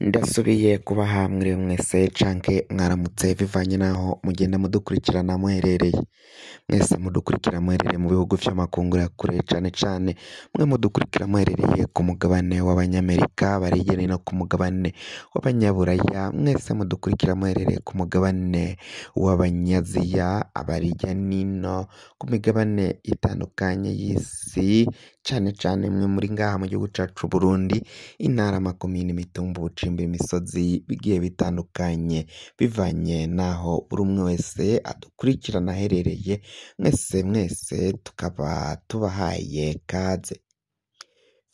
ndasubiye kubaha mwiriwe mwese canke mwaramutse bivanye n'aho mugenda mudukurikirana muherereye mwese mudukurikira muherereye mu bihugu vy'amakungu ya kure cyane cane mwe mudukurikira muherereye ku mugabane w'abanyamerika baregereye no ku mugabane w'abanyaburaya mwese mudukurikira muherereye ku mugabane w'abanyaziya abari n'ino ku migabane itandukanye y'isi cyane cane mwe muri ngaha mu gihugu cacu Burundi intara amakomine imitumbu gucimba imisozi bigiye bitandukanye bivanye n'aho buri umwe wese adukurikirana aherereye mwese mwese tukaba tubahaye kaze.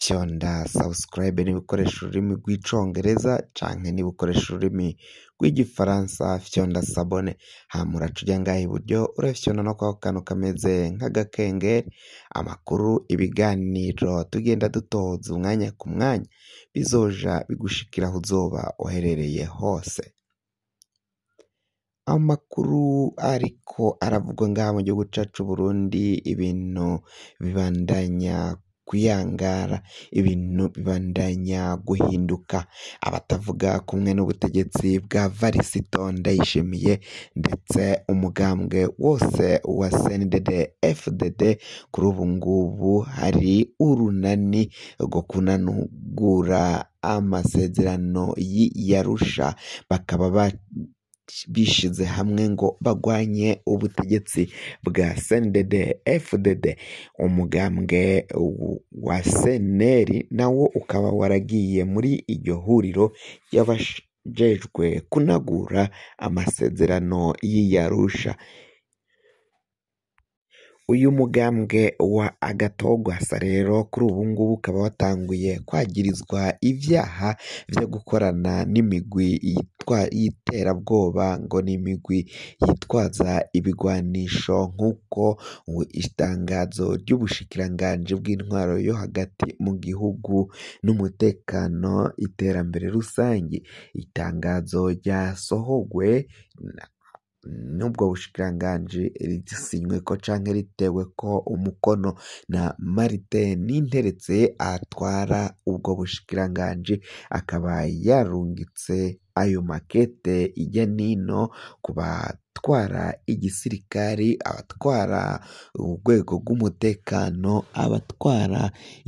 icyo nda subscribe niba ukoresha ururimi rw'icyongereza cyangwa niba ukoresha ururimi rw'igifaransa fyonda sabone hamura tujya ngaha iburyo urafyona no kwaho kantu kameze nk'agakengeri amakuru ibiganiro tugenda dutoza umwanya ku mwanya bizoja bigushikiraho uzoba uherereye hose amakuru ariko aravugwa ngaha mu gihugu cyacu Burundi ibintu bibandanya kuyangara ibintu bibandanya guhinduka abatavuga kumwe n'ubutegetsi bwa varisito ndayishimiye ndetse umugambwe wose wa sndd fdd kuri ubu ngubu hari urunani rwo kunanugura amasezerano y'iyarusha bakaba bishyize hamwe ngo bagwanye ubutegetsi bwa sndd fdd umugambwe wa cnr nawo ukaba waragiye muri iryo huriro ry'abajejwe kunagura amasezerano y'iyarusha Uyu mugambwe wa agatogwasa rero kuri ubu ngubu ukaba watanguye kwagirizwa ibyaha byo gukorana n'imigwi y'iterabwoba ngo ni imigwi yitwaza ibigwanisho nk'uko itangazo ry'ubushikiranganji bw'intwaro yo hagati mu gihugu n'umutekano iterambere rusange itangazo ryasohogwe n'ubwo bushikiranganji risinywe ko canke ritewe ko umukono na Martin Ninteretse atwara ubwo bushikiranganji akaba yarungitse ayo makete ijya nino ku ba abatwara igisirikari, abatwara urwego rw'umutekano, abatwara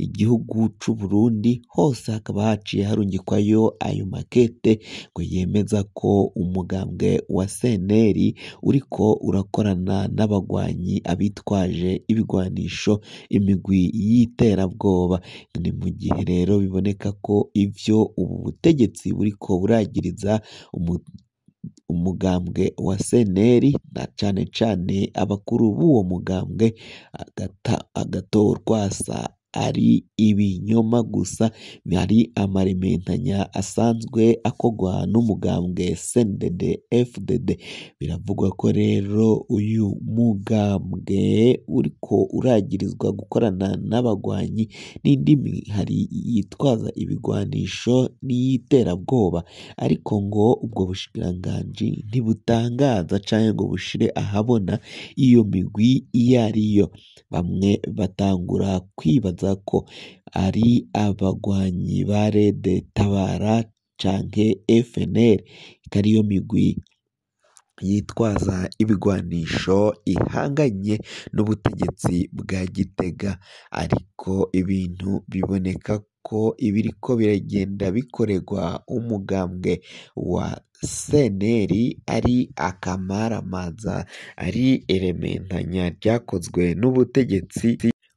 igihugu cy'u Burundi, hose hakaba haciye harungikwayo ayo makete ngo yemeza ko umugambwe wa uri ko urakorana n'abagwanyi, abitwaje ibigwanisho, imigwi y'iterabwoba, ni mu gihe rero biboneka ko ibyo ubu butegetsi buri buriko buragiriza umugambwe wa CNL na cane cane abakuru b'uwo mugambwe agatorwa asa ari ibinyoma gusa hari amarementanya asanzwe akogwa n'umugambwe sendede efudede biravugwa ko rero uyu mugambwe ko uragirizwa gukorana n'abagwanyi n'indi mihari yitwaza ibigwanisho n'iy'iterabwoba ariko ngo ubwo bushikiranganji ntibutangaza canke ngo bushire ahabona iyo migwi iyo ari yo bamwe batangura kwibaza bigaragaza ko ari abagwanyi ba rede tabara canke efeneri ikaba ariyo migwi yitwaza ibigwanisho ihanganye n'ubutegetsi bwa gitega ariko ibintu biboneka ko ibiri ko biragenda bikoregwa umugambwe wa seneri ari akamaramaza ari elementanya ryakozwe n'ubutegetsi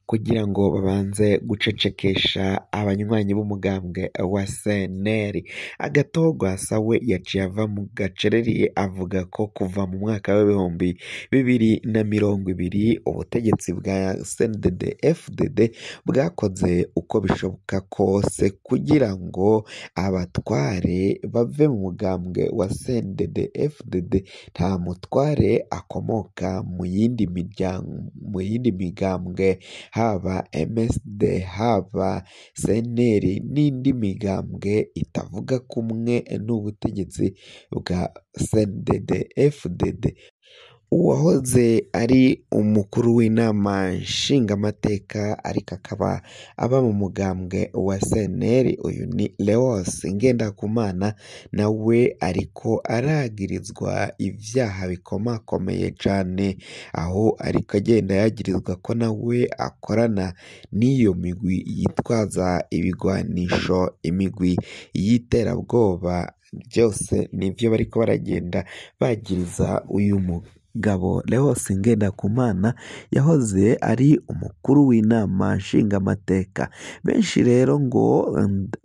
kugira ngo babanze gucecekesha abanywanyi b'umugambwe wa CNL Agatogwasa we yaciye ava mu gacerereye avuga ko kuva mu mwaka w'ibihumbi bibiri na mirongo ibiri ubutegetsi bwa CNDD FDD bwakoze uko bishoboka kose kugira ngo abatware bave mu mugambwe wa CNDD FDD nta mutware akomoka mu yindi migambwe haba MSD, haba CNL n'indi migambwe itavuga kumwe n'ubutegetsi bwa CNDD-FDD uwahoze ari umukuru w'inama nshingamateka ariko akaba aba mu mugambwe wa CNL uyu ni Leonce Ngendakumana nawe ariko aragirizwa ibyaha bikomakomeye cyane aho ariko agenda yagirizwa ko nawe akorana n'iyo migwi yitwaza ibigwanisho imigwi y'iterabwoba byose nibyo bariko baragenda bagiriza uyu mugwi Ngabo Leonce kumana yahoze ari umukuru w'inama nshingamateka benshi rero ngo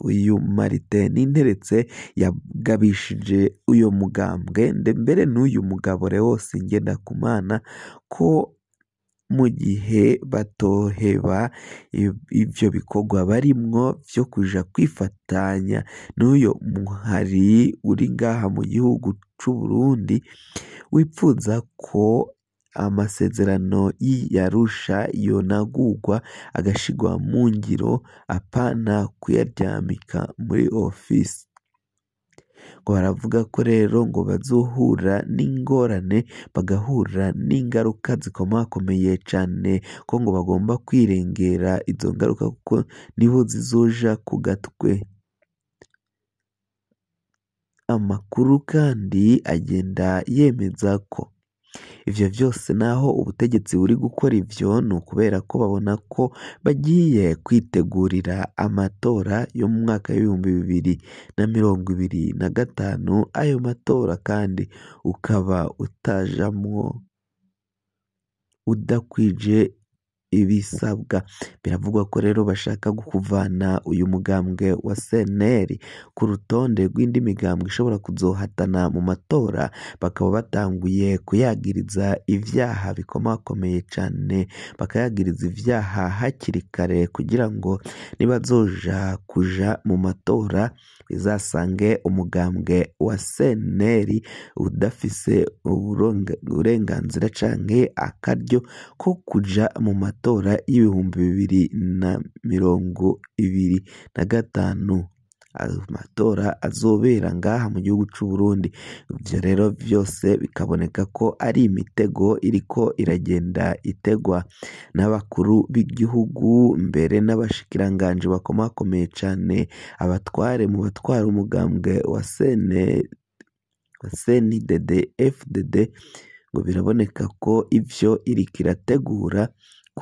uyu Martin Nteretse yagabishije uyu mugambwe mbere n'uyu mugabo Leonce kumana ko mu gihe batoheba ibyo bikorwa barimwo byo kuja kwifatanya n'uyo muhari uri ngaha mu gihugu c'u Burundi wipfuza ko amasezerano yiyarusha Arusha yonagurwa agashigwa mu ngiro apana kuyaryamika muri ofisi. ngo baravuga ko rero ngo bazohura n'ingorane bagahura n'ingaruka zikomakomeye cane ko ngo bagomba kwirengera izo ngaruka kuko niho zizoja ku gatwe amakuru kandi agenda yemeza ko Ibyo byose naho ubutegetsi buri gukora ibyo ni ukubera ko babona ko bagiye kwitegurira amatora yo mu mwaka w'ibihumbi bibiri na mirongo ibiri na gatanu, ayo matora kandi ukaba utajamo udakwije ibisabwa biravugwa ko rero bashaka kuvana uyu mugambwe wa seneri ku rutonde rw'indi migambwe ishobora kuzohatana mu matora bakaba batanguye kuyagiriza ibyaha bikomakomeye cyane bakayagiriza ibyaha hakiri kare kugira ngo nibazoja kuja mu matora bizasange umugambwe wa seneri udafise uburenganzira canke akaryo ko kuja mu matora matora y'ibihumbi bibiri na mirongo ibiri na gatanu, amatora azobera ngaha mu gihugu cy’u Burundi, ivyo rero byose bikaboneka ko ari imitego ko iragenda itegwa n'abakuru b'igihugu mbere n'abashikiranganji bakomakomeye cane, abatware mu batwara umugambwe wa sene wa senidede, efudede ngo biraboneka ko ibyo iri kirategura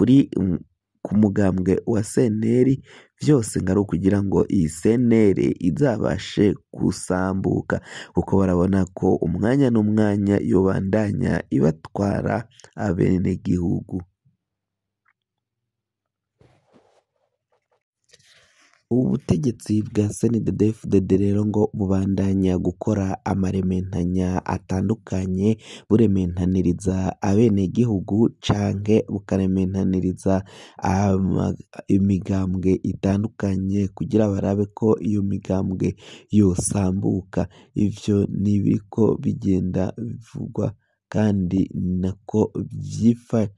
Mm, ku mugambwe wa Seneri byose ngo ari ukugira ngo iyi senteri izabashe gusambuka kuko barabona ko umwanya n'umwanya yobandanya ibatwara abenegihugu. Ubu butegetsi bwa CNDD-FDD rero ngo bubandanya gukora amarementanya atandukanye burementaniriza abenegihugu canke bukarementaniriza imigambwe itandukanye kugira barabe ko iyo migambwe yosambuka. ibyo ni ibiriko bigenda bivugwa kandi ni nako vyifashe.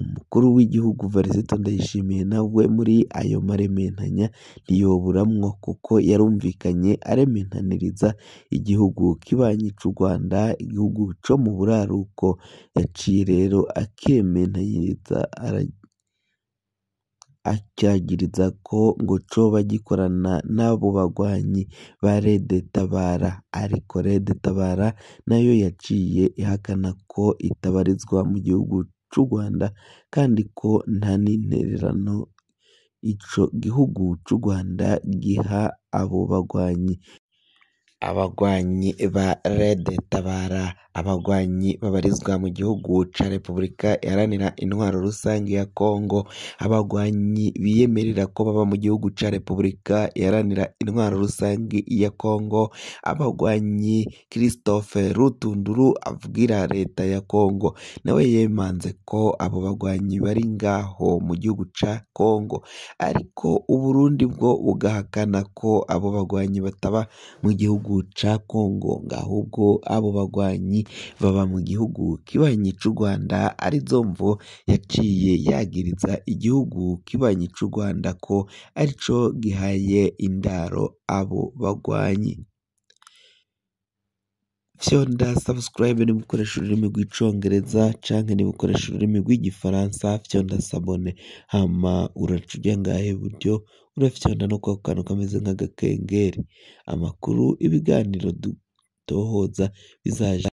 umukuru w'igihugu Varisite Ndayishimiye nawe muri ayo marementanya ntiyoburamwo kuko yarumvikanye arementaniriza igihugu kibanyi c'u Rwanda igihugu co mu buraruko yaciye rero akemenanyiriza acyagiriza ko ngo coba gikorana n'abo bagwanyi ba Redetabara ariko Tabara nayo yaciye ihakana ko itabarizwa mu gihugu c'u Rwanda kandi ko nta n'intererano ico gihugu c'u Rwanda giha abo bagwanyi. Abagwanyi ba Red Tabara abagwanyi babarizwa mu gihugu ca Repubulika iharanira intwaro rusange ya Kongo, abagwanyi biyemerera ko baba mu gihugu ca Repubulika iharanira intwaro rusange ya Kongo, abagwanyi Christophe Rutunduru abwira leta ya Kongo nawe yemanze ko abo bagwanyi bari ngaho mu gihugu ca Kongo, ariko u Burundi bwo bugahakana ko abo bagwanyi bataba mu gihugu ca Kongo, ng'ahubwo abo bagwanyi baba mu gihugu kibanye cy'u Rwanda ari mvo yaciye yagiriza igihugu kibanyi cy'u Rwanda ko ari gihaye indaro abo bagwanyi fyonda subscribe ni gukoresha ururimi rw'icyongereza cyangwa ni gukoresha ururimi rw'igifaransa fyonda sabone hama uracurya ngahe buryo urafyonda no kwa kantu kameze nk'agakengeri amakuru ibiganiro dutohoza bizajya